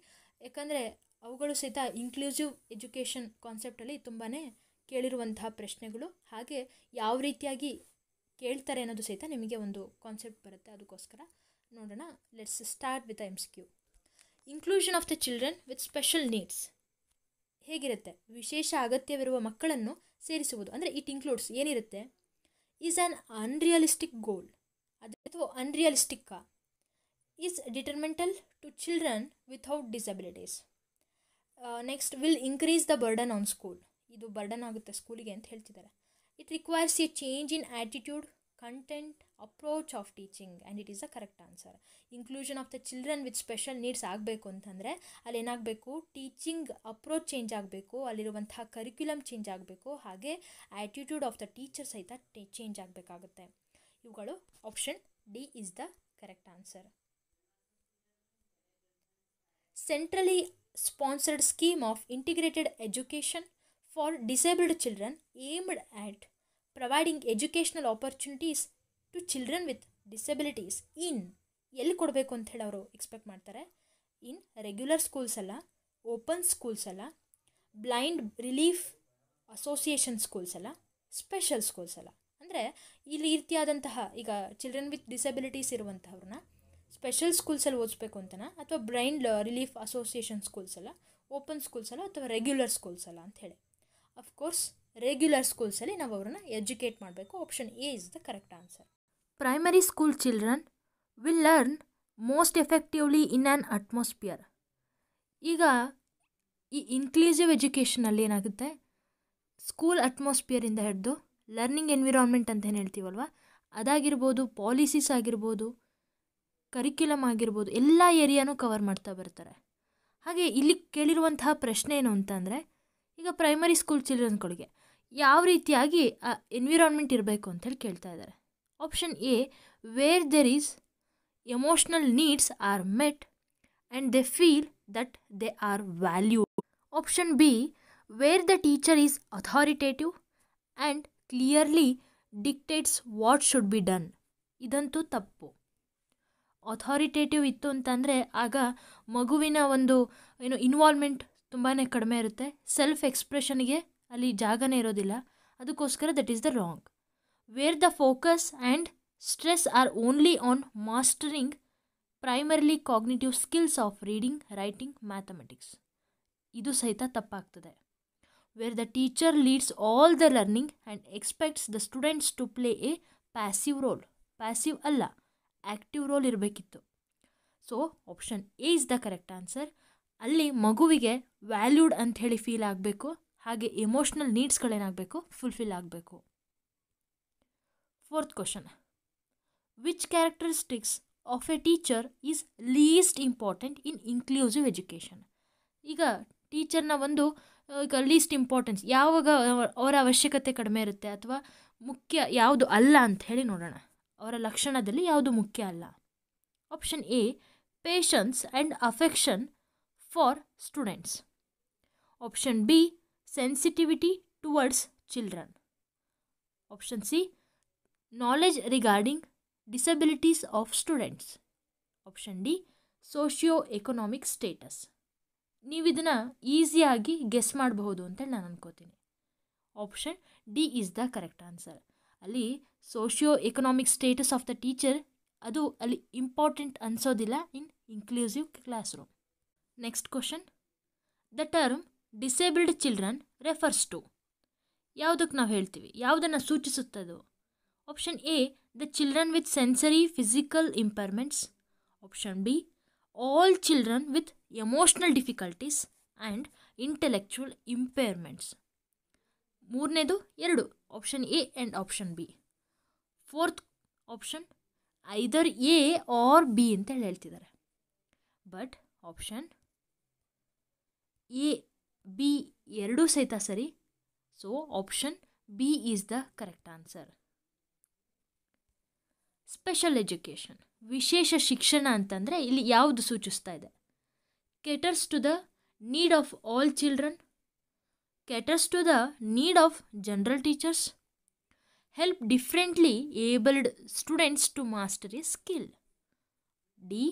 ಯಾಕಂದರೆ ಅವುಗಳು ಸಹಿತ ಇನ್ಕ್ಲೂಸಿವ್ ಎಜುಕೇಷನ್ ಕಾನ್ಸೆಪ್ಟಲ್ಲಿ ತುಂಬಾ ಕೇಳಿರುವಂತಹ ಪ್ರಶ್ನೆಗಳು ಹಾಗೆ ಯಾವ ರೀತಿಯಾಗಿ ಕೇಳ್ತಾರೆ ಅನ್ನೋದು ಸಹಿತ ನಿಮಗೆ ಒಂದು ಕಾನ್ಸೆಪ್ಟ್ ಬರುತ್ತೆ ಅದಕ್ಕೋಸ್ಕರ ನೋಡೋಣ let's start with MCQ inclusion of the children with special needs ಹೇಗಿರುತ್ತೆ ವಿಶೇಷ ಅಗತ್ಯವಿರುವ ಮಕ್ಕಳನ್ನು ಸೇರಿಸುವುದು ಅಂದರೆ ಇಟ್ ಇನ್ಕ್ಲೂಡ್ಸ್ ಏನಿರುತ್ತೆ ಈಸ್ ಆ್ಯನ್ ಅನ್ರಿಯಲಿಸ್ಟಿಕ್ ಗೋಲ್ ಅದು ಅಥವಾ ಅನ್ರಿಯಲಿಸ್ಟಿಕ್ಕಾ is detrimental to children without disabilities next will increase the burden on school ಇದು ಬರ್ಡನ್ ಆಗುತ್ತೆ ಸ್ಕೂಲಿಗೆ ಅಂತ ಹೇಳ್ತಿದ್ದಾರೆ it requires a change in attitude content approach of teaching and it is a correct answer inclusion of the children with special needs ಆಗಬೇಕು ಅಂತಂದರೆ ಅಲ್ಲಿ ಏನಾಗಬೇಕು teaching approach change ಆಗಬೇಕು ಅಲ್ಲಿರುವಂತಹ ಕರಿಕ್ಯುಲಮ್ ಚೇಂಜ್ ಆಗಬೇಕು ಹಾಗೆ ಆ್ಯಟಿಟ್ಯೂಡ್ ಆಫ್ ದ ಟೀಚರ್ ಸಹಿತ change ಆಗಬೇಕಾಗುತ್ತೆ ಇವುಗಳು option D is the correct answer centrally sponsored scheme of integrated education for disabled children aimed at providing educational opportunities to children with disabilities in ಎಲ್ಲಿ ಕೊಡಬೇಕು ಅಂತ ಹೇಳಿ ಅವರು ಎಕ್ಸ್ಪೆಕ್ಟ್ ಮಾಡ್ತಾರೆ in regular schools ಅಲ್ಲ ಓಪನ್ ಸ್ಕೂಲ್ಸ್ ಅಲ್ಲ blind relief association schools ಅಲ್ಲ special schools ಅಲ್ಲ ಅಂದರೆ ಇಲ್ಲಿ ರೀತಿಯಾದಂತಹ ಈಗ ಚಿಲ್ಡ್ರನ್ ವಿತ್ ಡಿಸೆಬಿಲಿಟೀಸ್ ಇರುವಂಥವ್ರನ್ನ ಸ್ಪೆಷಲ್ ಸ್ಕೂಲ್ಸಲ್ಲಿ ಓದಿಸ್ಬೇಕು ಅಂತನಾ ಅಥವಾ ಬ್ಲೈಂಡ್ ರಿಲೀಫ್ ಅಸೋಸಿಯೇಷನ್ ಸ್ಕೂಲ್ಸ್ ಅಲ್ಲ ಓಪನ್ ಸ್ಕೂಲ್ಸ್ ಅಲ್ಲ ಅಥವಾ ರೆಗ್ಯುಲರ್ ಸ್ಕೂಲ್ಸ್ ಅಲ್ಲ ಅಂತ ಹೇಳಿ ಅಫ್ಕೋರ್ಸ್ ರೆಗ್ಯುಲರ್ ಸ್ಕೂಲ್ಸಲ್ಲಿ ನಾವು ಅವರನ್ನು ಎಜುಕೇಟ್ ಮಾಡಬೇಕು option A is the correct answer primary school children will learn most effectively in an atmosphere ಈಗ ಈ ಇನ್ಕ್ಲೂಸಿವ್ ಎಜುಕೇಷನಲ್ಲಿ ಏನಾಗುತ್ತೆ ಸ್ಕೂಲ್ ಅಟ್ಮಾಸ್ಫಿಯರಿಂದ ಹಿಡಿದು ಲರ್ನಿಂಗ್ ಎನ್ವಿರಾನ್ಮೆಂಟ್ ಅಂತ ಏನು ಹೇಳ್ತೀವಲ್ವ ಅದಾಗಿರ್ಬೋದು ಪಾಲಿಸೀಸ್ ಆಗಿರ್ಬೋದು ಕರಿಕ್ಯುಲಮ್ ಆಗಿರ್ಬೋದು ಎಲ್ಲ ಏರಿಯಾನೂ ಕವರ್ ಮಾಡ್ತಾ ಬರ್ತಾರೆ ಹಾಗೆ ಇಲ್ಲಿ ಕೇಳಿರುವಂತಹ ಪ್ರಶ್ನೆ ಏನು ಅಂತಂದರೆ ಈಗ ಪ್ರೈಮರಿ ಸ್ಕೂಲ್ ಚಿಲ್ಡ್ರನ್ಗಳಿಗೆ ಯಾವ ರೀತಿಯಾಗಿ ಆ ಎನ್ವಿರಾನ್ಮೆಂಟ್ ಇರಬೇಕು ಅಂತೇಳಿ ಕೇಳ್ತಾ ಇದ್ದಾರೆ option A where there is emotional needs are met and they feel that they are value option B where the teacher is authoritative and clearly dictates what should be done ಇದಂತೂ ತಪ್ಪು authoritative ಇತ್ತು ಅಂತಂದರೆ ಆಗ ಮಗುವಿನ ಒಂದು ಏನು involvement ತುಂಬಾ ಕಡಿಮೆ ಇರುತ್ತೆ ಸೆಲ್ಫ್ ಎಕ್ಸ್ಪ್ರೆಷನ್ಗೆ ಅಲ್ಲಿ ಜಾಗನೇ ಇರೋದಿಲ್ಲ ಅದಕ್ಕೋಸ್ಕರ that is the wrong where the focus and stress are only on mastering primarily cognitive skills of reading writing mathematics ಇದು ಸಹಿತ ತಪ್ಪಾಗ್ತದೆ where the teacher leads all the learning and expects the students to play a passive role passive ಅಲ್ಲ active role ಇರಬೇಕಿತ್ತು so option A is the correct answer ಅಲ್ಲಿ ಮಗುವಿಗೆ valued ಅಂತ ಹೇಳಿ feel ಆಗಬೇಕು ಹಾಗೆ ಎಮೋಷ್ನಲ್ ನೀಡ್ಸ್ಗಳೇನಾಗಬೇಕು ಫುಲ್ಫಿಲ್ ಆಗಬೇಕು fourth question which characteristics of a teacher is least important in inclusive education ಈಗ ಟೀಚರ್ನ ಒಂದು ಈಗ ಲೀಸ್ಟ್ ಇಂಪಾರ್ಟೆನ್ಸ್ ಯಾವಾಗ ಅವರ ಅವಶ್ಯಕತೆ ಕಡಿಮೆ ಇರುತ್ತೆ ಅಥವಾ ಮುಖ್ಯ ಯಾವುದು ಅಲ್ಲ ಅಂತ ಹೇಳಿ ನೋಡೋಣ ಅವರ ಲಕ್ಷಣದಲ್ಲಿ ಯಾವುದು ಮುಖ್ಯ ಅಲ್ಲ option A patience and affection for students option B sensitivity towards children option C knowledge regarding disabilities of students option D socio economic status ನೀವು ಇದನ್ನು ಈಸಿಯಾಗಿ ಗೆಸ್ ಮಾಡಬಹುದು ಅಂತೇಳಿ ನಾನು ಅನ್ಕೋತೀನಿ option D is the correct answer ಅಲ್ಲಿ socio economic status of the teacher ಅದು ಅಲ್ಲಿ ಇಂಪಾರ್ಟೆಂಟ್ ಅನಿಸೋದಿಲ್ಲ in inclusive class room next question the term disabled children refers to ಯಾವುದಕ್ಕೆ ನಾವು ಹೇಳ್ತೀವಿ ಯಾವುದನ್ನು ಸೂಚಿಸುತ್ತದೋ option A the children with sensory physical impairments option B all children with emotional difficulties and intellectual impairments ಮೂರನೇದು ಎರಡು option A and option B fourth option either A or B ಅಂತೇಳಿ ಹೇಳ್ತಿದ್ದಾರೆ but option A B ಎರಡೂ ಸಹಿತ ಸರಿ so option B is the correct answer special education ವಿಶೇಷ ಶಿಕ್ಷಣ ಅಂತಂದರೆ ಇಲ್ಲಿ ಯಾವುದು ಸೂಚಿಸ್ತಾ ಇದೆ caters to the need of all children caters to the need of general teachers help differently abled students to master a skill D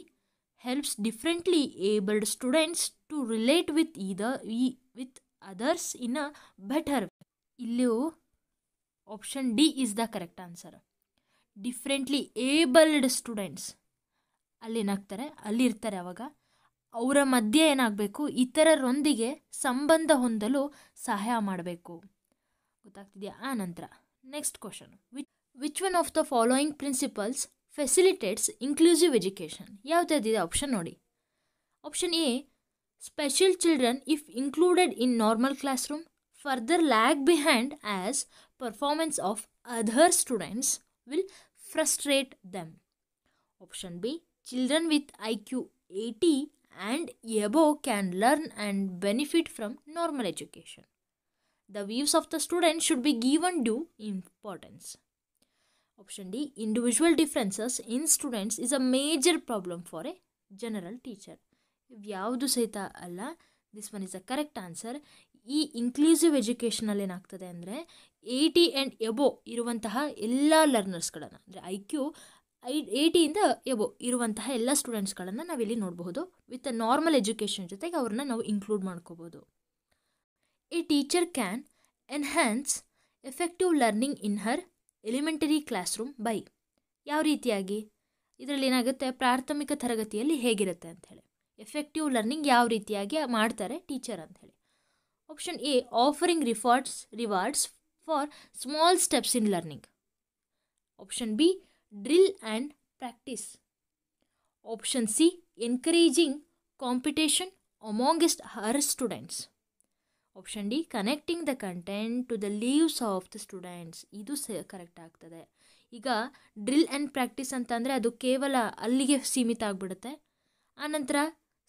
helps differently abled students to relate with ಈದ ಈ with others in a better ಇಲ್ಲಿಯೂ option D is the correct answer differently abled students ಅಲ್ಲಿ ಏನಾಗ್ತಾರೆ ಅಲ್ಲಿರ್ತಾರೆ ಅವಾಗ ಅವರ ಮಧ್ಯೆ ಏನಾಗಬೇಕು ಇತರರೊಂದಿಗೆ ಸಂಬಂಧ ಹೊಂದಲು ಸಹಾಯ ಮಾಡಬೇಕು ಗೊತ್ತಾಗ್ತಿದೆಯಾ ಆ ನಂತರ next question which which one of the following principles facilitates inclusive education ಇದೆ ಆಪ್ಷನ್ ನೋಡಿ option A Special children, if included in normal classroom, further lag behind as performance of other students will frustrate them. Option B. Children with IQ 80 and above can learn and benefit from normal education. The views of the student should be given due importance. Option D. Individual differences in students is a major problem for a general teacher. ಯಾವುದು ಸಹಿತ ಅಲ್ಲ this one is a correct answer ಈ inclusive ಎಜುಕೇಷನಲ್ಲಿ ಏನಾಗ್ತದೆ ಅಂದರೆ eighty and above ಇರುವಂತಹ ಎಲ್ಲ ಲರ್ನರ್ಸ್ಗಳನ್ನು ಅಂದರೆ ಐ ಕ್ಯೂ ಐ ಏಯ್ಟಿಯಿಂದ ಎಬೋ ಇರುವಂತಹ ಎಲ್ಲ ಸ್ಟೂಡೆಂಟ್ಸ್ಗಳನ್ನು ನಾವಿಲ್ಲಿ ನೋಡಬಹುದು ವಿತ್ ಅ ನಾರ್ಮಲ್ ಎಜುಕೇಷನ್ ಜೊತೆಗೆ ಅವ್ರನ್ನ ನಾವು ಇನ್ಕ್ಲೂಡ್ ಮಾಡ್ಕೋಬೋದು a teacher can enhance effective learning in her elementary class room by ಯಾವ ರೀತಿಯಾಗಿ ಇದರಲ್ಲಿ ಏನಾಗುತ್ತೆ ಪ್ರಾಥಮಿಕ ತರಗತಿಯಲ್ಲಿ ಹೇಗಿರುತ್ತೆ ಅಂಥೇಳಿ ಎಫೆಕ್ಟಿವ್ ಲರ್ನಿಂಗ್ ಯಾವ ರೀತಿಯಾಗಿ ಮಾಡ್ತಾರೆ ಟೀಚರ್ ಅಂಥೇಳಿ option A offering rewards rewards for small steps in learning option B drill and practice option C encouraging competition amongst her students option D connecting the content to the lives of the students ಇದು ಸ correct ಆಗ್ತದೆ ಈಗ drill and practice ಅಂತಂದರೆ ಅದು ಕೇವಲ ಅಲ್ಲಿಗೆ ಸೀಮಿತ ಆಗಿಬಿಡುತ್ತೆ ಆನಂತರ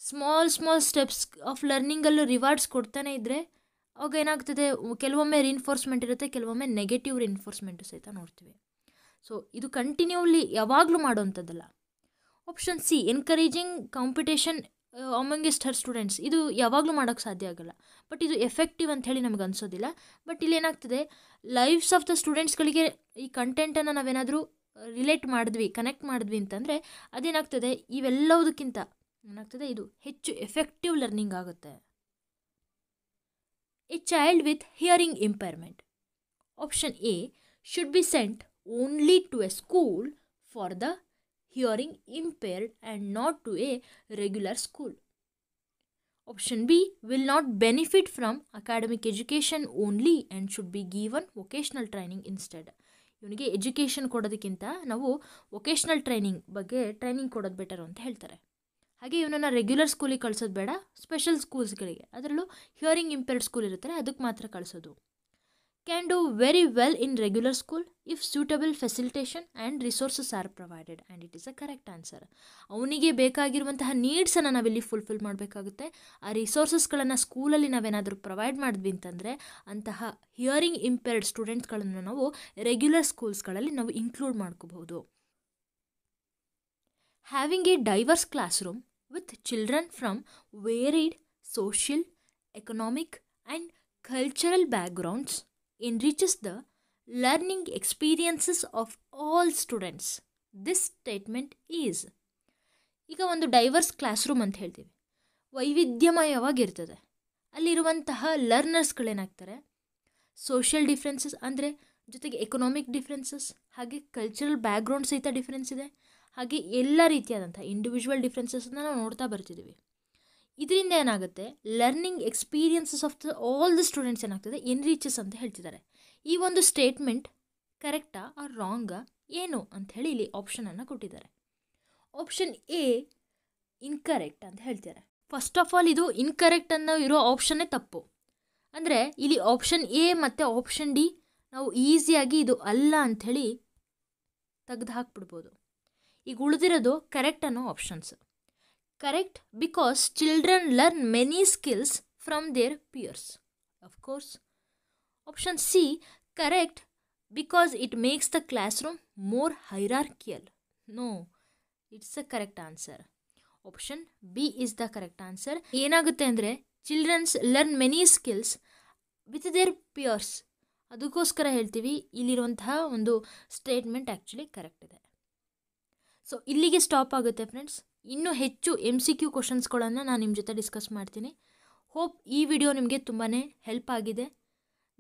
ಸ್ಮಾಲ್ ಸ್ಮಾಲ್ ಸ್ಟೆಪ್ಸ್ ಆಫ್ ಲರ್ನಿಂಗಲ್ಲೂ ರಿವಾರ್ಡ್ಸ್ ಕೊಡ್ತಾನೆ ಇದ್ದರೆ ಅವಾಗ ಏನಾಗ್ತದೆ ಕೆಲವೊಮ್ಮೆ ರಿನ್ಫೋರ್ಸ್ಮೆಂಟ್ ಇರುತ್ತೆ ಕೆಲವೊಮ್ಮೆ ನೆಗೆಟಿವ್ ರಿಇನ್ಫೋರ್ಸ್ಮೆಂಟು ಸಹಿತ ನೋಡ್ತೀವಿ ಸೊ ಇದು ಕಂಟಿನ್ಯೂಲಿ ಯಾವಾಗಲೂ ಮಾಡೋವಂಥದ್ದಲ್ಲ option C encouraging competition amongst her students ಇದು ಯಾವಾಗಲೂ ಮಾಡೋಕ್ಕೆ ಸಾಧ್ಯ ಆಗಲ್ಲ ಬಟ್ ಇದು ಎಫೆಕ್ಟಿವ್ ಅಂತ ಹೇಳಿ ನಮ್ಗೆ ಅನಿಸೋದಿಲ್ಲ ಬಟ್ ಇಲ್ಲಿ ಏನಾಗ್ತದೆ ಲೈಫ್ಸ್ ಆಫ್ ದ ಸ್ಟೂಡೆಂಟ್ಸ್ಗಳಿಗೆ ಈ ಕಂಟೆಂಟನ್ನು ನಾವೇನಾದರೂ ರಿಲೇಟ್ ಮಾಡಿದ್ವಿ ಕನೆಕ್ಟ್ ಮಾಡಿದ್ವಿ ಅಂತಂದರೆ ಅದೇನಾಗ್ತದೆ ಇವೆಲ್ಲವುದಕ್ಕಿಂತ ಏನಾಗ್ತದೆ ಇದು ಹೆಚ್ಚು ಎಫೆಕ್ಟಿವ್ ಲರ್ನಿಂಗ್ ಆಗುತ್ತೆ a child with hearing impairment option A should be sent only to a school for the hearing impaired and not to a regular school option B will not benefit from academic education only and should be given vocational training instead ಇವನಿಗೆ education ಕೊಡೋದಕ್ಕಿಂತ ನಾವು vocational training ಬಗ್ಗೆ training ಕೊಡೋದು better ಅಂತ ಹೇಳ್ತಾರೆ ಹಾಗೆ ಇವನನ್ನು regular ಸ್ಕೂಲಿಗೆ ಕಳಿಸೋದು ಬೇಡ ಸ್ಪೆಷಲ್ ಸ್ಕೂಲ್ಸ್ಗಳಿಗೆ ಅದರಲ್ಲೂ ಹಿಯರಿಂಗ್ ಇಂಪೇರ್ಡ್ ಸ್ಕೂಲ್ ಇರುತ್ತೆ ಅದಕ್ಕೆ ಮಾತ್ರ ಕಳಿಸೋದು can do very well in regular school if suitable facilitation and resources are provided and it is a correct answer ಅವನಿಗೆ ಬೇಕಾಗಿರುವಂತಹ ನೀಡ್ಸನ್ನು ನಾವಿಲ್ಲಿ ಫುಲ್ಫಿಲ್ ಮಾಡಬೇಕಾಗುತ್ತೆ ಆ ರಿಸೋರ್ಸಸ್ಗಳನ್ನು ಸ್ಕೂಲಲ್ಲಿ ನಾವೇನಾದರೂ ಪ್ರೊವೈಡ್ ಮಾಡಿದ್ವಿ ಅಂತಂದರೆ ಅಂತಹ ಹಿಯರಿಂಗ್ ಇಂಪೇರ್ಡ್ ಸ್ಟೂಡೆಂಟ್ಸ್ಗಳನ್ನು ನಾವು ರೆಗ್ಯುಲರ್ ಸ್ಕೂಲ್ಸ್ಗಳಲ್ಲಿ ನಾವು ಇನ್ಕ್ಲೂಡ್ ಮಾಡ್ಕೋಬಹುದು having a diverse class room with children from varied social, economic, and cultural backgrounds enriches the learning experiences of all students. This statement is ಈಗ ಒಂದು ಡೈವರ್ಸ್ ಕ್ಲಾಸ್ ರೂಮ್ ಅಂತ ಹೇಳ್ತೀವಿ ವೈವಿಧ್ಯಮಯವಾಗಿರ್ತದೆ ಅಲ್ಲಿರುವಂತಹ ಲರ್ನರ್ಸ್ಗಳೇನಾಗ್ತಾರೆ ಸೋಷಿಯಲ್ ಡಿಫ್ರೆನ್ಸಸ್ ಅಂದರೆ ಜೊತೆಗೆ ಎಕನಾಮಿಕ್ ಡಿಫ್ರೆನ್ಸಸ್ ಹಾಗೆ cultural background ಸಹಿತ difference ಇದೆ ಹಾಗೆ ಎಲ್ಲ ರೀತಿಯಾದಂಥ ಇಂಡಿವಿಜುವಲ್ ಡಿಫ್ರೆನ್ಸಸ್ನ ನಾವು ನೋಡ್ತಾ ಬರ್ತಿದ್ದೀವಿ ಇದರಿಂದ ಏನಾಗುತ್ತೆ learning experiences of the all the students ಏನಾಗ್ತದೆ ರೀಚಸ್ ಅಂತ ಹೇಳ್ತಿದ್ದಾರೆ ಈ ಒಂದು ಸ್ಟೇಟ್ಮೆಂಟ್ ಕರೆಕ್ಟಾ ಆರ್ ರಾಂಗಾ ಏನು ಅಂಥೇಳಿ ಇಲ್ಲಿ ಆಪ್ಷನನ್ನು ಕೊಟ್ಟಿದ್ದಾರೆ ಆಪ್ಷನ್ ಎ ಇನ್ಕರೆಕ್ಟ್ ಅಂತ ಹೇಳ್ತಿದ್ದಾರೆ ಫಸ್ಟ್ ಆಫ್ ಆಲ್ ಇದು ಇನ್ಕರೆಕ್ಟ್ ಅನ್ನೋ ಇರೋ ಆಪ್ಷನ್ನೇ ತಪ್ಪು ಅಂದರೆ ಇಲ್ಲಿ ಆಪ್ಷನ್ ಎ ಮತ್ತು ಆಪ್ಷನ್ ಡಿ ನಾವು ಈಸಿಯಾಗಿ ಇದು ಅಲ್ಲ ಅಂಥೇಳಿ ತೆಗೆದು ಹಾಕ್ಬಿಡ್ಬೋದು ಈಗ ಉಳಿದಿರೋದು ಕರೆಕ್ಟ್ ಅನ್ನೋ options correct because children learn many skills from their peers of course option C correct because it makes the class room more hierarchical no it's a correct answer option B is the correct answer ಏನಾಗುತ್ತೆ ಅಂದರೆ children's learn many skills with their peers ಅದಕ್ಕೋಸ್ಕರ ಹೇಳ್ತೀವಿ ಇಲ್ಲಿರುವಂತಹ ಒಂದು statement actually correct ಇದೆ so ಇಲ್ಲಿಗೆ stop ಆಗುತ್ತೆ friends ಇನ್ನೂ ಹೆಚ್ಚು ಎಮ್ ಸಿ ಕ್ಯೂ ಕ್ವಶನ್ಸ್ಗಳನ್ನು ನಾನು ನಿಮ್ಮ ಜೊತೆ ಡಿಸ್ಕಸ್ ಮಾಡ್ತೀನಿ ಹೋಪ್ ಈ ವಿಡಿಯೋ ನಿಮಗೆ ತುಂಬಾ ಹೆಲ್ಪ್ ಆಗಿದೆ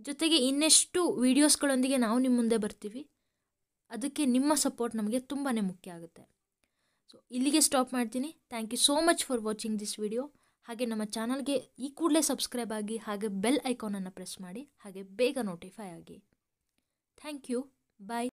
ಜೊತೆಗೆ ಇನ್ನೆಷ್ಟು ವೀಡಿಯೋಸ್ಗಳೊಂದಿಗೆ ನಾವು ನಿಮ್ಮ ಮುಂದೆ ಬರ್ತೀವಿ ಅದಕ್ಕೆ ನಿಮ್ಮ ಸಪೋರ್ಟ್ ನಮಗೆ ತುಂಬಾ ಮುಖ್ಯ ಆಗುತ್ತೆ ಸೊ ಇಲ್ಲಿಗೆ ಸ್ಟಾಪ್ ಮಾಡ್ತೀನಿ thank you so much for watching this video ಹಾಗೆ ನಮ್ಮ ಚಾನಲ್ಗೆ ಈ ಕೂಡಲೇ ಸಬ್ಸ್ಕ್ರೈಬ್ ಆಗಿ ಹಾಗೆ ಬೆಲ್ ಐಕಾನನ್ನು ಪ್ರೆಸ್ ಮಾಡಿ ಹಾಗೆ ಬೇಗ ನೋಟಿಫೈ ಆಗಿ ಥ್ಯಾಂಕ್ ಯು ಬಾಯ್